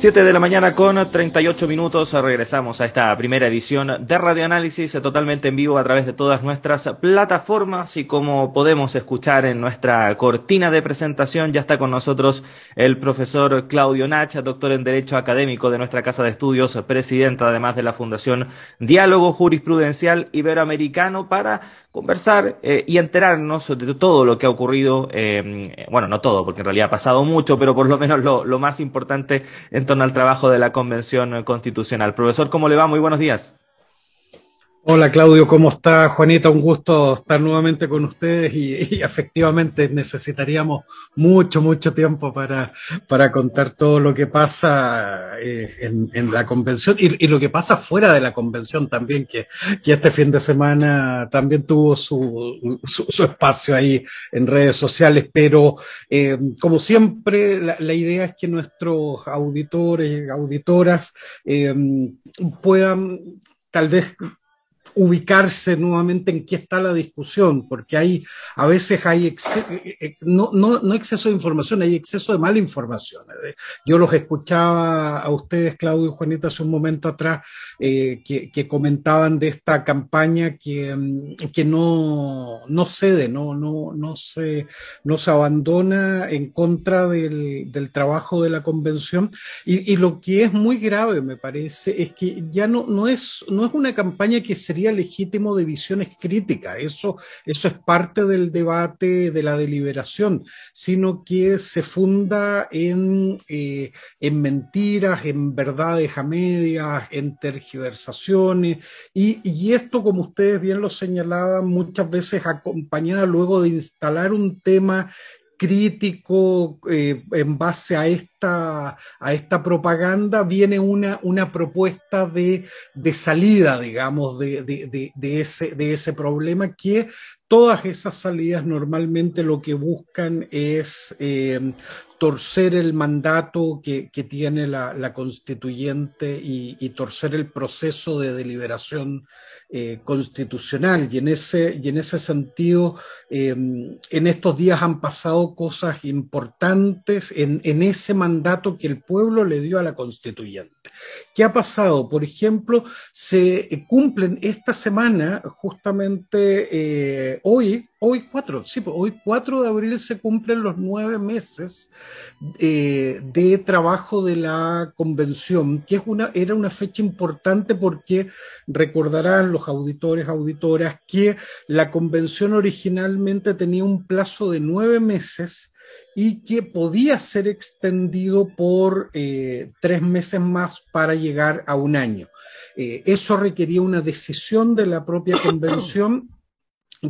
7 de la mañana con 38 minutos. Regresamos a esta primera edición de Radioanálisis totalmente en vivo a través de todas nuestras plataformas y como podemos escuchar en nuestra cortina de presentación ya está con nosotros el profesor Claudio Nacha, doctor en Derecho Académico de nuestra Casa de Estudios, presidenta además de la Fundación Diálogo Jurisprudencial Iberoamericano para conversar eh, y enterarnos de todo lo que ha ocurrido, eh, bueno, no todo, porque en realidad ha pasado mucho, pero por lo menos lo, lo más importante en torno al trabajo de la Convención Constitucional. Profesor, ¿cómo le va? Muy buenos días. Hola Claudio, ¿cómo está? Juanita, un gusto estar nuevamente con ustedes y, efectivamente necesitaríamos mucho, mucho tiempo para, para contar todo lo que pasa eh, en, la convención y, lo que pasa fuera de la convención también, que, este fin de semana también tuvo su, espacio ahí en redes sociales, pero eh, como siempre la, idea es que nuestros auditores, auditoras eh, puedan tal vez ubicarse nuevamente en qué está la discusión, porque hay, a veces hay, eh, eh, eh, no, no, no, exceso de información, hay exceso de mala información. Yo los escuchaba a ustedes, Claudio y Juanita, hace un momento atrás, que, que, comentaban de esta campaña que, mm, que no, no cede, no, no, no, se, no se abandona en contra del, del trabajo de la convención. Y, y, lo que es muy grave, me parece, es que ya no, no, es, no es una campaña que sería legítimo de visiones críticas, eso, eso es parte del debate, de la deliberación, sino que se funda en, eh, en mentiras, en verdades a medias, en tergiversaciones, y, y esto, como ustedes bien lo señalaban, muchas veces acompañada luego de instalar un tema crítico eh, en base a esta, a esta propaganda, viene una, una propuesta de, de salida, digamos, de, de, de, ese, de ese problema que todas esas salidas normalmente lo que buscan es eh, torcer el mandato que, tiene la, constituyente y, torcer el proceso de deliberación eh, constitucional. Y en ese, y en ese sentido, em, en estos días han pasado cosas importantes en, ese mandato que el pueblo le dio a la constituyente. ¿Qué ha pasado? Por ejemplo, se eh, cumplen esta semana, justamente eh, hoy, hoy cuatro sí, pues, hoy cuatro de abril se cumplen los nueve meses eh, de trabajo de la convención, que es una, era una fecha importante porque recordarán los auditores, auditoras, que la convención originalmente tenía un plazo de nueve meses y que podía ser extendido por eh, tres meses más para llegar a un año. Eh, eso requería una decisión de la propia convención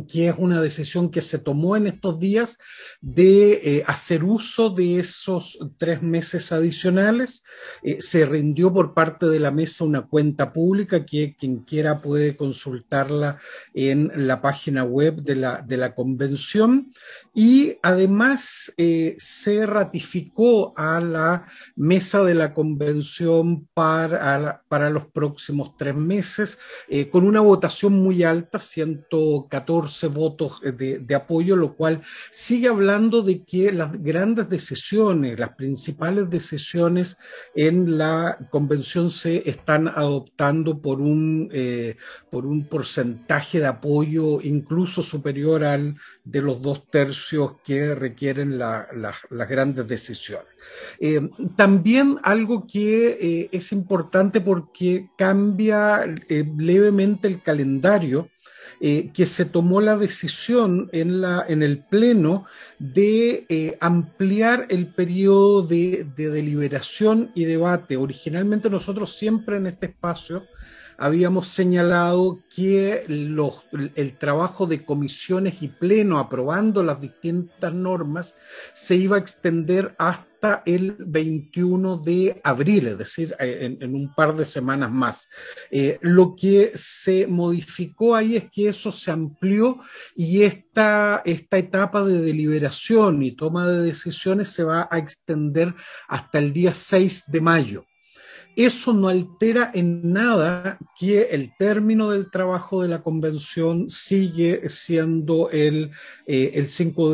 que es una decisión que se tomó en estos días de eh, hacer uso de esos tres meses adicionales. Eh, se rindió por parte de la mesa una cuenta pública que quien quiera puede consultarla en la página web de la, de la convención y además eh, se ratificó a la mesa de la convención para, para los próximos tres meses con una votación muy alta, 114 votos eh, de, apoyo, lo cual sigue hablando de que las grandes decisiones, las principales decisiones en la convención se están adoptando por un, eh, por un porcentaje de apoyo incluso superior al de los dos tercios que requieren la, las grandes decisiones. Eh, también algo que es importante porque cambia levemente el calendario eh, que se tomó la decisión en, la, en el Pleno de eh, ampliar el periodo de deliberación y debate. Originalmente nosotros siempre en este espacio habíamos señalado que el trabajo de comisiones y pleno aprobando las distintas normas se iba a extender hasta el 21 de abril, es decir, en, un par de semanas más. Eh, lo que se modificó ahí es que eso se amplió y esta, esta etapa de deliberación y toma de decisiones se va a extender hasta el día 6 de mayo. Eso no altera en nada que el término del trabajo de la convención sigue siendo el, 5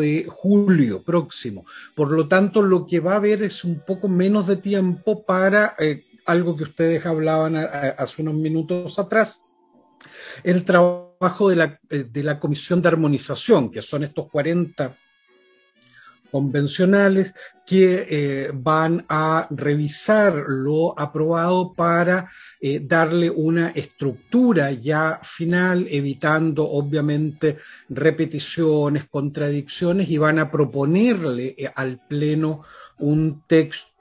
eh, de julio próximo. Por lo tanto, lo que va a haber es un poco menos de tiempo para eh, algo que ustedes hablaban hace unos minutos atrás, el trabajo de la, eh, de la Comisión de Armonización, que son estos 40 convencionales que eh, van a revisar lo aprobado para eh, darle una estructura ya final, evitando obviamente repeticiones, contradicciones y van a proponerle eh, al Pleno un texto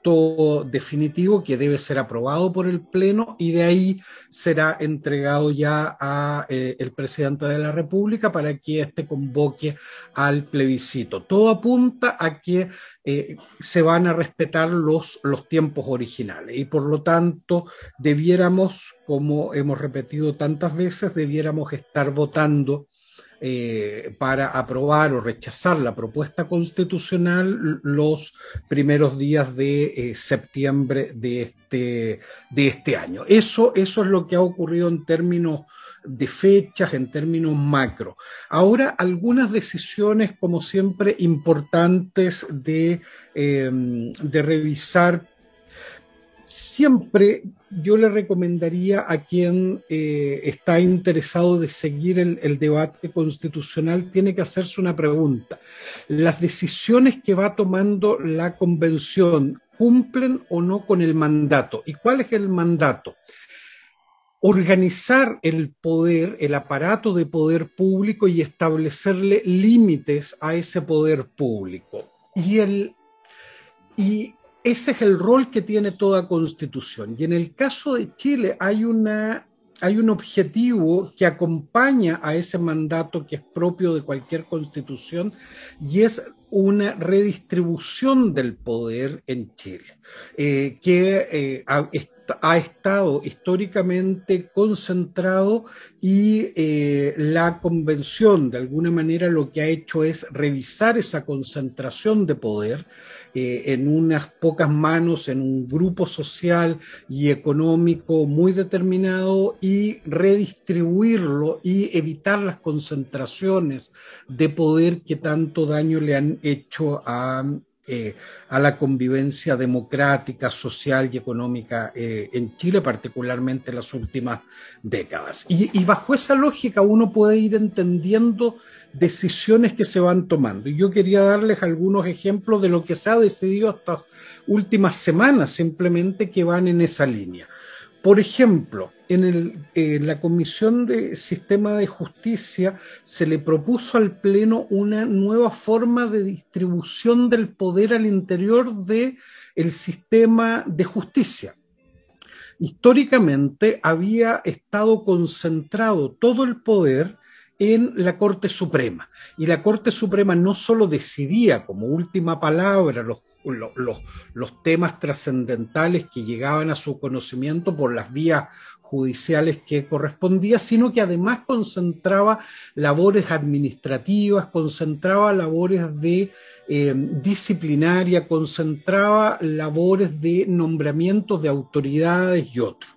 definitivo que debe ser aprobado por el Pleno y de ahí será entregado ya al eh, presidente de la República para que éste convoque al plebiscito. Todo apunta a que eh, se van a respetar los, los tiempos originales y por lo tanto debiéramos, como hemos repetido tantas veces, debiéramos estar votando eh, para aprobar o rechazar la propuesta constitucional los primeros días de eh, septiembre de este, de este año. Eso, eso es lo que ha ocurrido en términos de fechas, en términos macro. Ahora, algunas decisiones, como siempre, importantes de, eh, de revisar siempre yo le recomendaría a quien eh, está interesado de seguir el, el, debate constitucional, tiene que hacerse una pregunta. ¿Las decisiones que va tomando la convención cumplen o no con el mandato? ¿Y cuál es el mandato? Organizar el poder, el aparato de poder público y establecerle límites a ese poder público. Y el... Y ese es el rol que tiene toda constitución. Y en el caso de Chile hay, una, hay un objetivo que acompaña a ese mandato que es propio de cualquier constitución y es una redistribución del poder en Chile, eh, que eh, ha estado históricamente concentrado y eh, la convención de alguna manera lo que ha hecho es revisar esa concentración de poder eh, en unas pocas manos, en un grupo social y económico muy determinado y redistribuirlo y evitar las concentraciones de poder que tanto daño le han hecho a a la convivencia democrática, social y económica eh, en Chile, particularmente en las últimas décadas. y, bajo esa lógica uno puede ir entendiendo decisiones que se van tomando. Y yo quería darles algunos ejemplos de lo que se ha decidido estas últimas semanas, simplemente que van en esa línea. Por ejemplo, en, la Comisión de Sistema de Justicia se le propuso al Pleno una nueva forma de distribución del poder al interior del el sistema de justicia. Históricamente había estado concentrado todo el poder en la Corte Suprema. Y la Corte Suprema no solo decidía como última palabra los, los, temas trascendentales que llegaban a su conocimiento por las vías judiciales que correspondía, sino que además concentraba labores administrativas, concentraba labores de eh, disciplinaria, concentraba labores de nombramientos de autoridades y otros.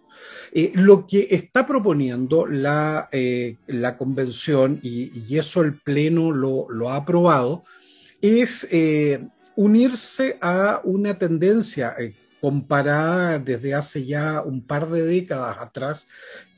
Eh, lo que está proponiendo la, eh, convención, y, eso el Pleno lo, ha aprobado, es eh, unirse a una tendencia comparada desde hace ya un par de décadas atrás,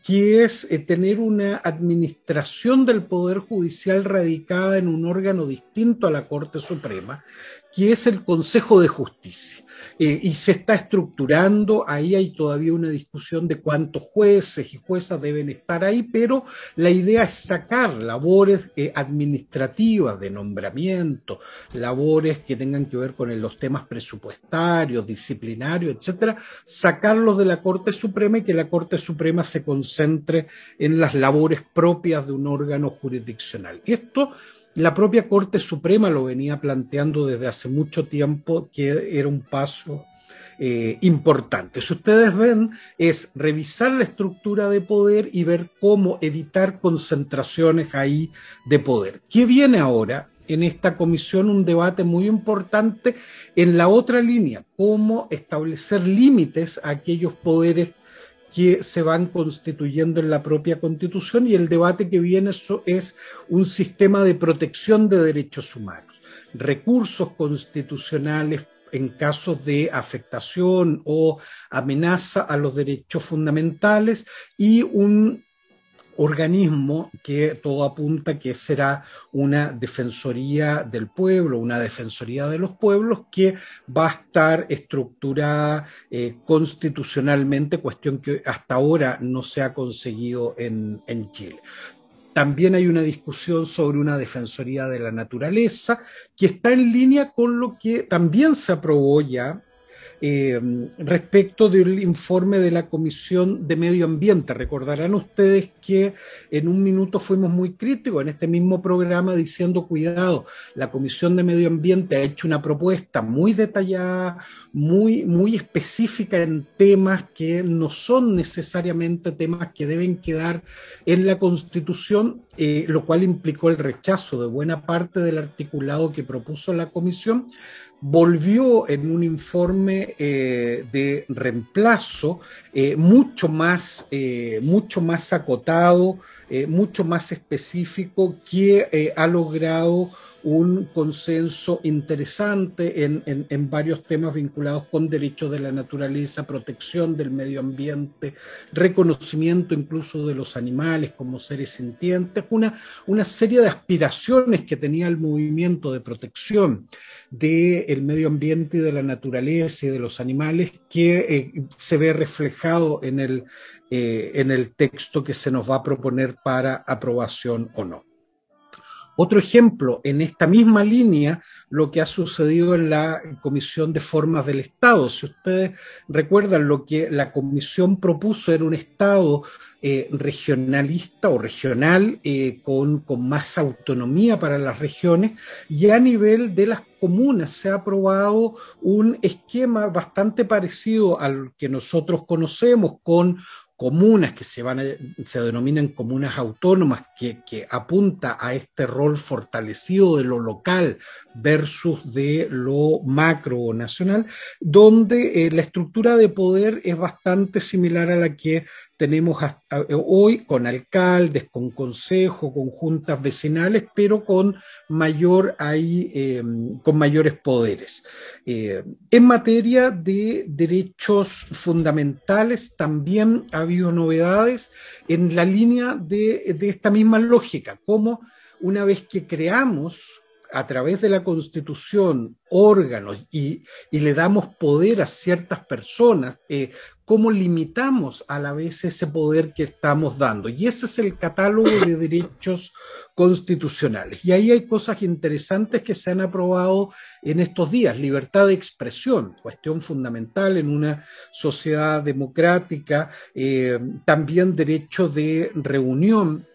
que es tener una administración del Poder Judicial radicada en un órgano distinto a la Corte Suprema, que es el Consejo de Justicia. Eh, y se está estructurando, ahí hay todavía una discusión de cuántos jueces y juezas deben estar ahí, pero la idea es sacar labores eh, administrativas de nombramiento, labores que tengan que ver con los temas presupuestarios, disciplinarios, etcétera, sacarlos de la Corte Suprema y que la Corte Suprema se concentre en las labores propias de un órgano jurisdiccional. Esto la propia Corte Suprema lo venía planteando desde hace mucho tiempo que era un paso eh, importante. Si ustedes ven, es revisar la estructura de poder y ver cómo evitar concentraciones ahí de poder. ¿Qué viene ahora? En esta comisión un debate muy importante en la otra línea, cómo establecer límites a aquellos poderes que se van constituyendo en la propia constitución y el debate que viene es un sistema de protección de derechos humanos, recursos constitucionales en casos de afectación o amenaza a los derechos fundamentales y un organismo que todo apunta que será una defensoría del pueblo, una defensoría de los pueblos que va a estar estructurada eh, constitucionalmente, cuestión que hasta ahora no se ha conseguido en, en Chile. También hay una discusión sobre una defensoría de la naturaleza que está en línea con lo que también se aprobó ya eh, respecto del informe de la Comisión de Medio Ambiente. Recordarán ustedes que en un minuto fuimos muy críticos en este mismo programa diciendo, cuidado, la Comisión de Medio Ambiente ha hecho una propuesta muy detallada, muy, muy específica en temas que no son necesariamente temas que deben quedar en la Constitución, eh, lo cual implicó el rechazo de buena parte del articulado que propuso la Comisión volvió en un informe eh, de reemplazo eh, mucho, más, eh, mucho más acotado, mucho más específico que ha logrado un consenso interesante en, varios temas vinculados con derechos de la naturaleza, protección del medio ambiente, reconocimiento incluso de los animales como seres sintientes, una, una serie de aspiraciones que tenía el movimiento de protección del medio ambiente y de la naturaleza y de los animales que eh, se ve reflejado en eh, en el texto que se nos va a proponer para aprobación o no. Otro ejemplo, en esta misma línea, lo que ha sucedido en la Comisión de Formas del Estado. Si ustedes recuerdan, lo que la Comisión propuso era un Estado eh, regionalista o regional eh, con, con, más autonomía para las regiones y a nivel de las comunas se ha aprobado un esquema bastante parecido al que nosotros conocemos con comunas que se, van se denominan comunas autónomas, que, que apunta a este rol fortalecido de lo local versus de lo macro o nacional, donde eh, la estructura de poder es bastante similar a la que tenemos eh, hoy con alcaldes, con consejos, con juntas vecinales, pero con, mayor, em, con mayores poderes. Eh, en materia de derechos fundamentales también ha habido novedades en la línea de esta misma lógica, como una vez que creamos a través de la constitución órganos y, y le damos poder a ciertas personas, eh, cómo limitamos a la vez ese poder que estamos dando. Y ese es el catálogo de derechos constitucionales. Y ahí hay cosas interesantes que se han aprobado en estos días. Libertad de expresión, cuestión fundamental en una sociedad democrática. Eh, también derecho de reunión.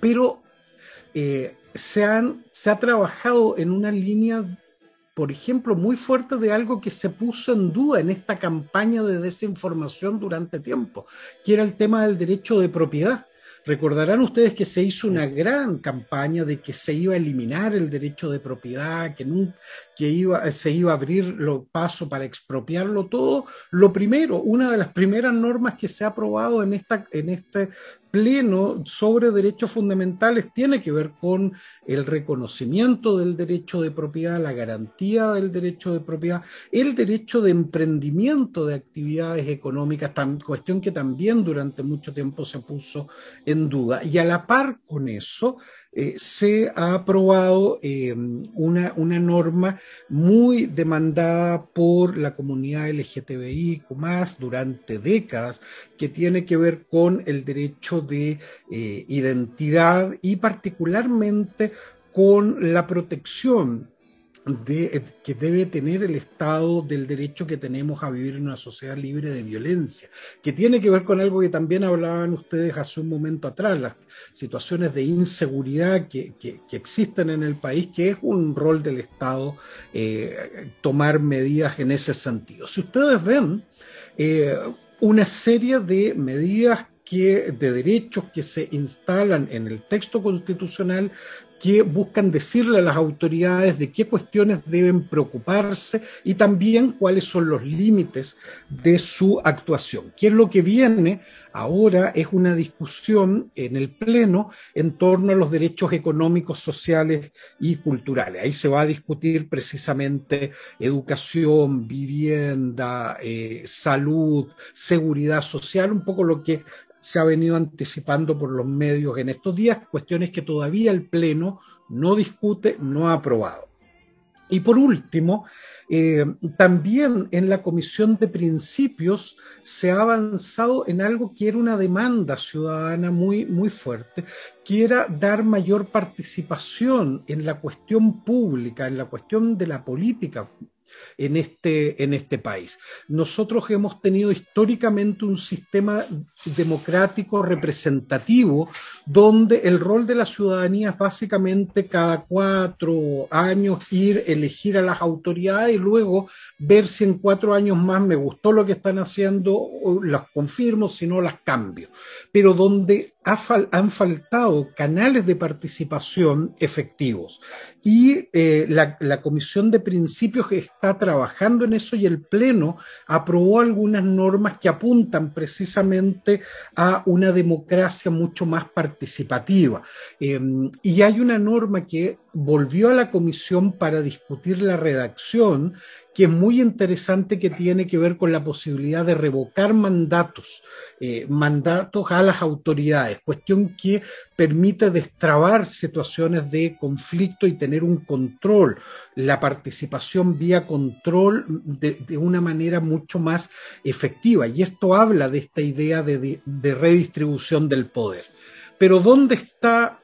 Pero... Eh, se, ha trabajado en una línea, por ejemplo, muy fuerte de algo que se puso en duda en esta campaña de desinformación durante tiempo, que era el tema del derecho de propiedad. Recordarán ustedes que se hizo una gran campaña de que se iba a eliminar el derecho de propiedad, que, se iba a abrir los paso para expropiarlo todo. Lo primero, una de las primeras normas que se ha aprobado en, esta, en este pleno sobre derechos fundamentales tiene que ver con el reconocimiento del derecho de propiedad, la garantía del derecho de propiedad, el derecho de emprendimiento de actividades económicas, cuestión que también durante mucho tiempo se puso en duda. Y a la par con eso, eh, se ha aprobado eh, una, norma muy demandada por la comunidad LGTBI más durante décadas que tiene que ver con el derecho de eh, identidad y particularmente con la protección eh, que debe tener el Estado del derecho que tenemos a vivir en una sociedad libre de violencia, que tiene que ver con algo que también hablaban ustedes hace un momento atrás, las situaciones de inseguridad que, existen en el país, que es un rol del Estado eh, tomar medidas en ese sentido. Si ustedes ven eh, una serie de medidas que, de derechos que se instalan en el texto constitucional que buscan decirle a las autoridades de qué cuestiones deben preocuparse y también cuáles son los límites de su actuación. ¿Qué es lo que viene ahora? Es una discusión en el Pleno en torno a los derechos económicos, sociales y culturales. Ahí se va a discutir precisamente educación, vivienda, eh, salud, seguridad social, un poco lo que se ha venido anticipando por los medios en estos días, cuestiones que todavía el Pleno no discute, no ha aprobado. Y por último, eh, también en la Comisión de Principios se ha avanzado en algo que era una demanda ciudadana muy, muy fuerte, que era dar mayor participación en la cuestión pública, en la cuestión de la política este, en este, país. Nosotros hemos tenido históricamente un sistema democrático representativo donde el rol de la ciudadanía es básicamente cada cuatro años ir, elegir a las autoridades y luego ver si en cuatro años más me gustó lo que están haciendo, las confirmo, si no las cambio. Pero donde han faltado canales de participación efectivos. Y eh, la, Comisión de Principios está trabajando en eso y el Pleno aprobó algunas normas que apuntan precisamente a una democracia mucho más participativa. Em, y hay una norma que volvió a la Comisión para discutir la redacción que es muy interesante que tiene que ver con la posibilidad de revocar mandatos, eh, mandatos a las autoridades, cuestión que permite destrabar situaciones de conflicto y tener un control, la participación vía control de, una manera mucho más efectiva. Y esto habla de esta idea de redistribución del poder. Pero ¿dónde está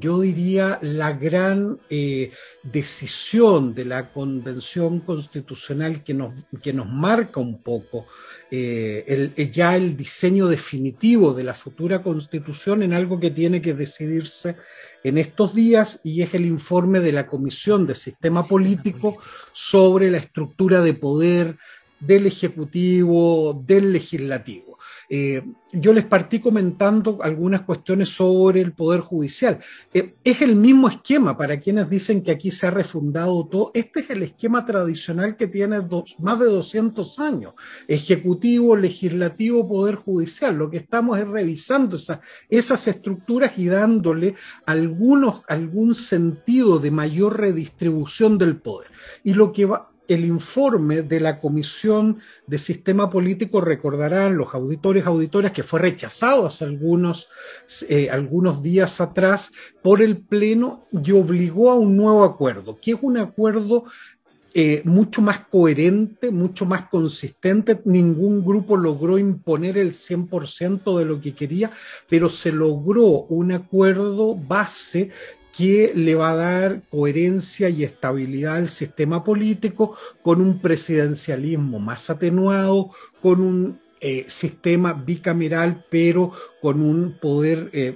yo diría, la gran eh, decisión de la Convención Constitucional que nos, que nos marca un poco eh, eh, ya el diseño definitivo de la futura Constitución en algo que tiene que decidirse en estos días y es el informe de la Comisión de Sistema Político sobre la estructura de poder del Ejecutivo, del Legislativo. Eh, yo les partí comentando algunas cuestiones sobre el Poder Judicial. Eh, es el mismo esquema para quienes dicen que aquí se ha refundado todo. Este es el esquema tradicional que tiene más de 200 años. Ejecutivo, legislativo, Poder Judicial. Lo que estamos es revisando esas estructuras y dándole algunos, algún sentido de mayor redistribución del poder. Y lo que va, el informe de la Comisión de Sistema Político, recordarán los auditores, auditoras, que fue rechazado hace algunos, eh, algunos días atrás por el Pleno y obligó a un nuevo acuerdo, que es un acuerdo eh, mucho más coherente, mucho más consistente. Ningún grupo logró imponer el 100% de lo que quería, pero se logró un acuerdo base que le va a dar coherencia y estabilidad al sistema político con un presidencialismo más atenuado, con un eh, sistema bicameral, pero con un poder eh,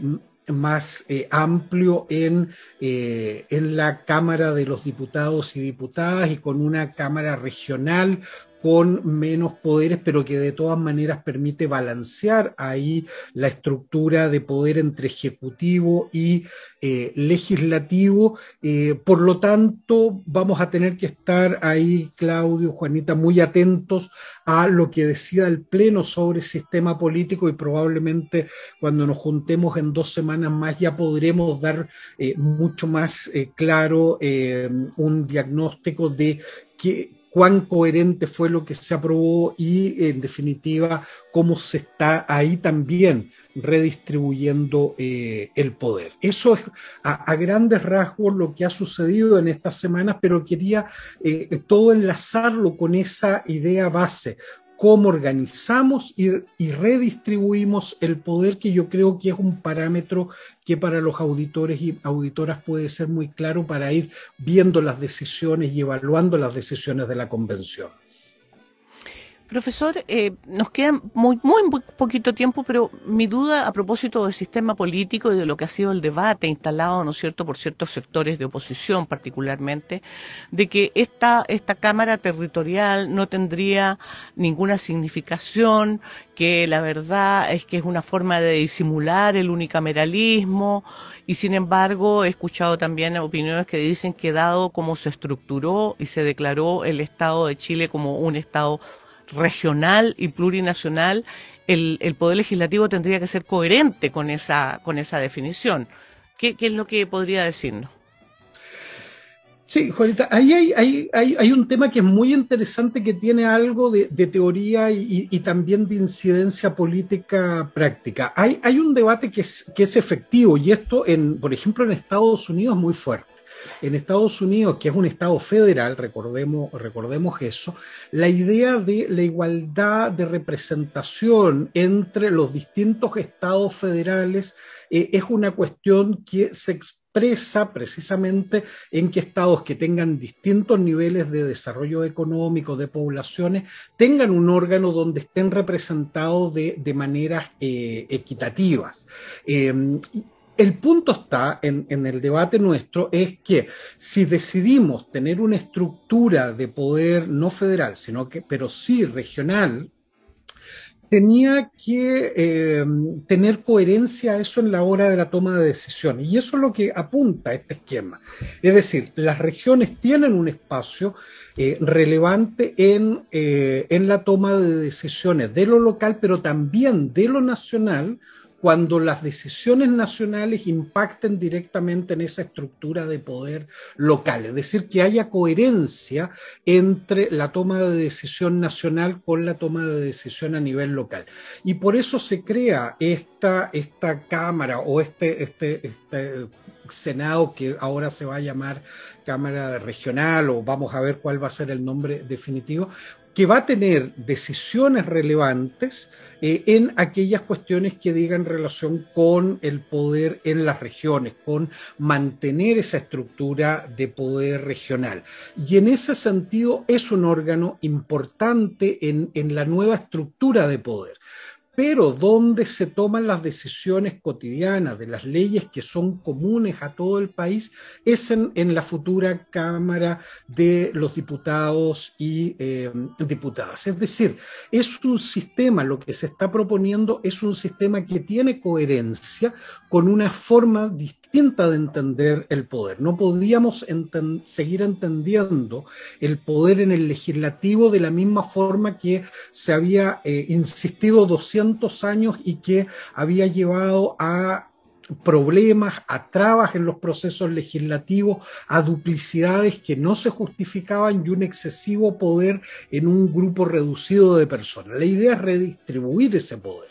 más eh, amplio en, en, la Cámara de los Diputados y Diputadas y con una Cámara regional con menos poderes, pero que de todas maneras permite balancear ahí la estructura de poder entre ejecutivo y eh, legislativo. Eh, por lo tanto, vamos a tener que estar ahí, Claudio, Juanita, muy atentos a lo que decida el Pleno sobre el sistema político y probablemente cuando nos juntemos en dos semanas más ya podremos dar eh, mucho más claro un diagnóstico de qué cuán coherente fue lo que se aprobó y, en definitiva, cómo se está ahí también redistribuyendo eh, el poder. Eso es a, grandes rasgos lo que ha sucedido en estas semanas, pero quería eh, eh, todo enlazarlo con esa idea base, cómo organizamos y, y, redistribuimos el poder, que yo creo que es un parámetro que para los auditores y auditoras puede ser muy claro para ir viendo las decisiones y evaluando las decisiones de la convención. Profesor, eh, nos queda muy, muy poquito tiempo, pero mi duda a propósito del sistema político y de lo que ha sido el debate instalado, ¿no es cierto?, por ciertos sectores de oposición particularmente, de que esta, esta Cámara Territorial no tendría ninguna significación, que la verdad es que es una forma de disimular el unicameralismo y sin embargo he escuchado también opiniones que dicen que dado cómo se estructuró y se declaró el Estado de Chile como un Estado regional y plurinacional, el, Poder Legislativo tendría que ser coherente con esa, con esa definición. ¿Qué, es lo que podría decirnos? Sí, Juanita, ahí hay, un tema que es muy interesante que tiene algo de, teoría y, también de incidencia política práctica. Hay, un debate que es, que es efectivo y esto, en, por ejemplo, en Estados Unidos es muy fuerte en Estados Unidos, que es un Estado federal, recordemos, recordemos eso, la idea de la igualdad de representación entre los distintos estados federales eh, es una cuestión que se expresa precisamente en que estados que tengan distintos niveles de desarrollo económico, de poblaciones, tengan un órgano donde estén representados de, de maneras eh, equitativas. Eh, el punto está en, el debate nuestro es que si decidimos tener una estructura de poder no federal, sino que, pero sí regional, tenía que eh, tener coherencia a eso en la hora de la toma de decisiones. Y eso es lo que apunta este esquema. Es decir, las regiones tienen un espacio eh, relevante eh, en la toma de decisiones de lo local, pero también de lo nacional cuando las decisiones nacionales impacten directamente en esa estructura de poder local, es decir, que haya coherencia entre la toma de decisión nacional con la toma de decisión a nivel local. Y por eso se crea esta, esta Cámara o este, este, este Senado que ahora se va a llamar Cámara Regional o vamos a ver cuál va a ser el nombre definitivo, que va a tener decisiones relevantes eh, en aquellas cuestiones que digan relación con el poder en las regiones, con mantener esa estructura de poder regional. Y en ese sentido es un órgano importante en, en la nueva estructura de poder pero donde se toman las decisiones cotidianas de las leyes que son comunes a todo el país es en, la futura Cámara de los Diputados y eh, Diputadas. Es decir, es un sistema, lo que se está proponiendo es un sistema que tiene coherencia con una forma distinta de entender el poder. No podíamos seguir entendiendo el poder en el legislativo de la misma forma que se había eh, insistido 200 años y que había llevado a problemas, a trabas en los procesos legislativos, a duplicidades que no se justificaban y un excesivo poder en un grupo reducido de personas. La idea es redistribuir ese poder.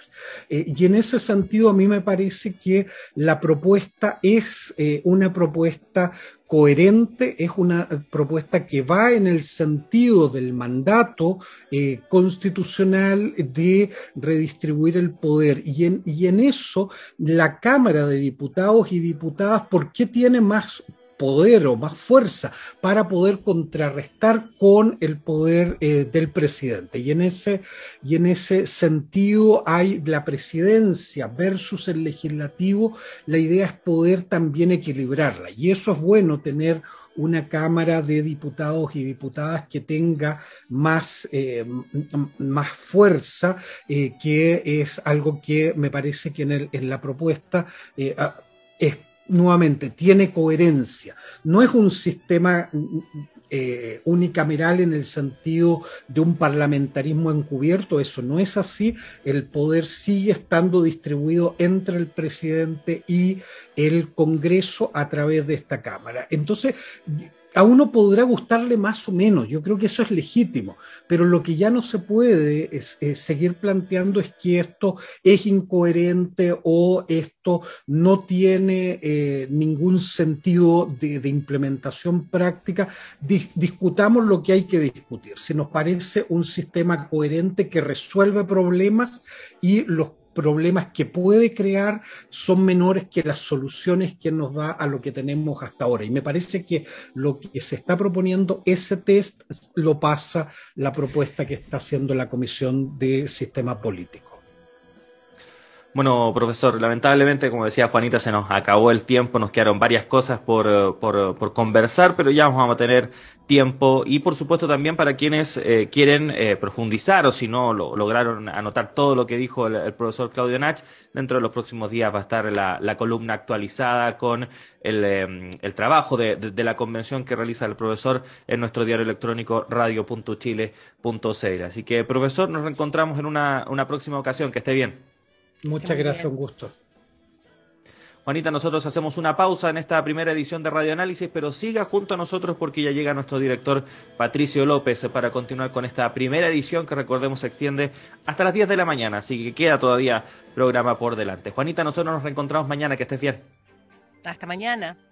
Eh, y en ese sentido, a mí me parece que la propuesta es eh, una propuesta coherente, es una propuesta que va en el sentido del mandato eh, constitucional de redistribuir el poder. Y en, y en, eso la Cámara de Diputados y Diputadas, ¿por qué tiene más poder o más fuerza para poder contrarrestar con el poder eh, del presidente. Y en, ese, y en ese sentido hay la presidencia versus el legislativo, la idea es poder también equilibrarla. Y eso es bueno tener una Cámara de Diputados y Diputadas que tenga más, eh, más fuerza, eh, que es algo que me parece que en, en la propuesta eh, ah, es nuevamente, tiene coherencia. No es un sistema eh, unicameral en el sentido de un parlamentarismo encubierto, eso no es así. El poder sigue estando distribuido entre el presidente y el Congreso a través de esta Cámara. Entonces, a uno podrá gustarle más o menos, yo creo que eso es legítimo, pero lo que ya no se puede es, seguir planteando es que esto es incoherente o esto no tiene eh, ningún sentido de, implementación práctica. discutamos lo que hay que discutir, si nos parece un sistema coherente que resuelve problemas y los problemas que puede crear son menores que las soluciones que nos da a lo que tenemos hasta ahora. Y me parece que lo que se está proponiendo, ese test lo pasa la propuesta que está haciendo la Comisión de Sistema Político. Bueno, profesor, lamentablemente, como decía Juanita, se nos acabó el tiempo, nos quedaron varias cosas por, eh, eh, por, conversar, pero ya vamos a tener tiempo y, por supuesto, también para quienes eh, quieren profundizar o si no lo, lograron anotar todo lo que dijo el, profesor Claudio Nach, dentro de los próximos días va a estar la, columna actualizada con el, trabajo de, la convención que realiza el profesor en nuestro diario electrónico radio.chile.cl. Así que, profesor, nos reencontramos en una próxima ocasión. Que esté bien. Muchas gracias, un gusto. Juanita, nosotros hacemos una pausa en esta primera edición de Radio Análisis, pero siga junto a nosotros porque ya llega nuestro director Patricio López para continuar con esta primera edición que recordemos se extiende hasta las 10 de la mañana, así que queda todavía programa por delante. Juanita, nosotros nos reencontramos mañana, que estés bien. Hasta mañana.